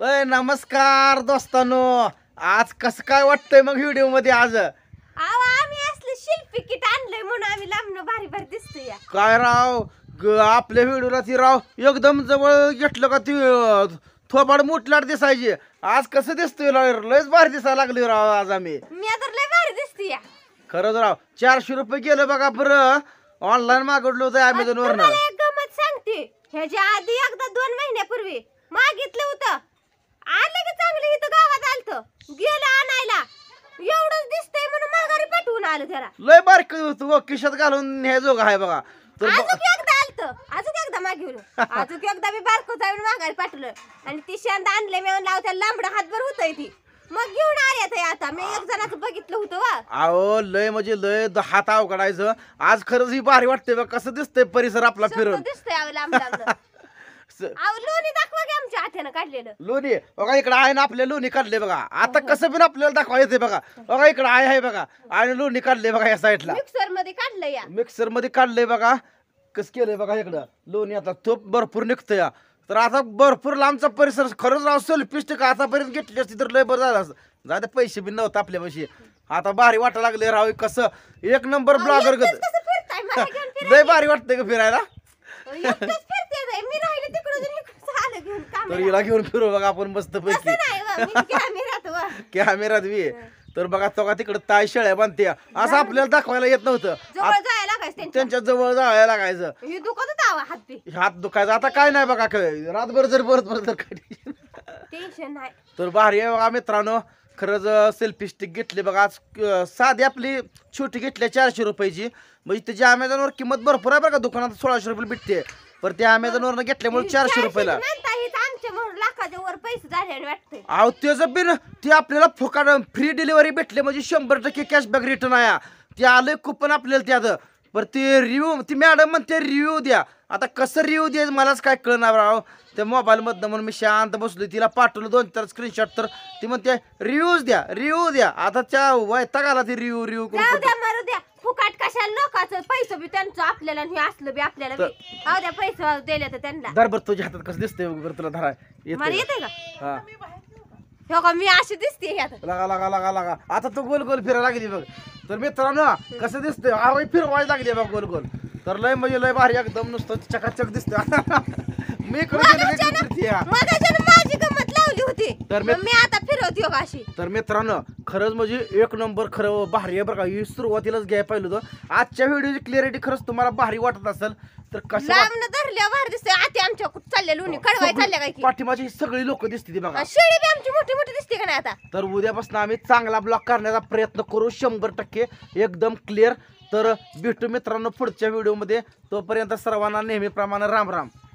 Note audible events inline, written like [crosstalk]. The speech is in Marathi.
बर नमस्कार दोस्तानो आज कसं काय वाटतंय मग व्हिडिओ मध्ये आज अहो आम्ही असले शिल्पी किट आणलंय म्हणून आम्ही लांबन भारी भारी दिसतोय काय राव ग- आपल्या व्हिडिओला ती राव एकदम जवळ घेतलं का ती थोबाड मोठलाट दिसायची आज कसं दिसतोय राव लयच भारी दिसायला लागली राव आज आम्ही मी तर लय भारी दिसतोय खरंच राव चारशे रुपये गेलं बघा बरं ऑनलाईन मागवलो होतं अमेझॉन वर सांगते ह्याच्या आधी एकदा दोन महिन्यापूर्वी मागितलं होतं आलं लय बारक तू किशात घालून हे जोग आहे बघा तर ब- अजून एकदा आलत अजून एकदा मागे येऊन जाऊन मागायला पाठवलं आणि ती शांत आणले मी लाव त्याला लांबड हातभर होतंय ती मग घेऊन आले ते आता मी एक जणाचं बघितलं होतं वा अहो लय म्हणजे लय हात अवघडायचं आज खरंच ही भारी वाटते बघ कसं दिसतंय परिसर आपला फिरून दिसतंय लांब लांब [laughs] लोणी आमच्या लोणी बघा इकडं आहे ना आपल्या लोणी काढले बघा हो, आता हो. कसं पण आपल्याला दाखवायचं येते बघा बघा इकडं आहे आहे बघा आणि लोणी काढले बघा या साईडला मिक्सर मध्ये काढलं मिक्सर मध्ये काढलंय बघा कस केलंय बघा इकडं लोणी आता तोप भरपूर निघतोय या तर आता भरपूर लांबचा परिसर खरंच राव सेल्फिस्ट का आतापर्यंत घेतली असती तर लय बरं झालं असतं जाते पैसे बी नव्हतं आपल्यापाशी आता भारी वाटा लागले राव कसं एक नंबर ब्लॉगर एकटंच [laughs] भारी वाटतंय का फिरायला तर हिला घेऊन फिरू बघा आपण मस्त पैकी कॅमेरात बी तर बघा तो का तिकडे ताय शेळ्या बांधते असं आपल्याला दाखवायला येत नव्हतं त्यांच्या जवळ जायला लागायचं हात दुखायचं दुखायचा आता काय नाही बघा रातभर जर परत परत जर तर भारी आहे बघा मित्रांनो खरंच सेल्फी स्टिक घेतली बघा आज साधी आपली छोटी घेतली चारशे रुपयाची म्हणजे त्याची अमेझॉनवर किंमत भरपूर आहे बघा दुकानात सोळाशे रुपये भेटते पण त्या अमेझॉनवर घेतल्यामुळे चारशे रुपयाला पैसे झाले अहो त्याचं बिल ते आपल्याला फुकाट फ्री डिलिव्हरी भेटले म्हणजे शंभर टक्के कॅशबॅक रिटर्न आया ते आलंय कुपन आपल्याला त्यात बरं ते रिव्ह्यू ती मॅडम म्हणते रिव्ह्यू द्या आता कसं रिव्ह्यू द्यायचं मलाच काय कळणार राव त्या मोबाईलमधनं म्हणून मी शांत बसलो तिला पाठवलं दोन चार स्क्रीनशॉट तर ती म्हणते रिव्ह्यूज द्या रिव्ह्यू द्या आता त्या वैतागाला ती रिव्ह्यू रिव्ह्यू द्या द्या मारू द्या फुकाट कशाला लोकांचं पैसे बी त्यांचं आपल्याला हे असलं बी आपल्याला पैसे दिले तर त्यांना धर तुझ्या हातात कसं दिसतंय तुला धरा येते येते का हा हो मी अशी दिसते लगा लगा लगा लगा आता तू गोल गोल फिरायला लागली बघ तर मित्रांनो कसं दिसतंय अरे फिरवायला लागली बघ गोल गोल तर लय म्हणजे लय भारी एकदम नुसतं चकाचक दिसतो [laughs] मी तर मी आता फिरवते हो अशी तर मित्रांनो खरंच म्हणजे एक नंबर खरं भारी आहे बरं का ही सुरुवातीलाच घ्याय पाहिलं होतं आजच्या व्हिडिओची क्लिअरिटी खरंच तुम्हाला भारी वाटत असेल तर कसं धरल्या भारी दिसते आती आमच्या चालल्या पाठीमाची सगळी लोक दिसते बघा शेळी बी आमची मोठी मोठी दिसते का नाही आता तर उद्यापासून आम्ही चांगला ब्लॉक करण्याचा प्रयत्न करू शंभर टक्के एकदम क्लिअर तर भेटू मित्रांनो पुढच्या व्हिडिओ मध्ये तोपर्यंत सर्वांना नेहमीप्रमाणे राम राम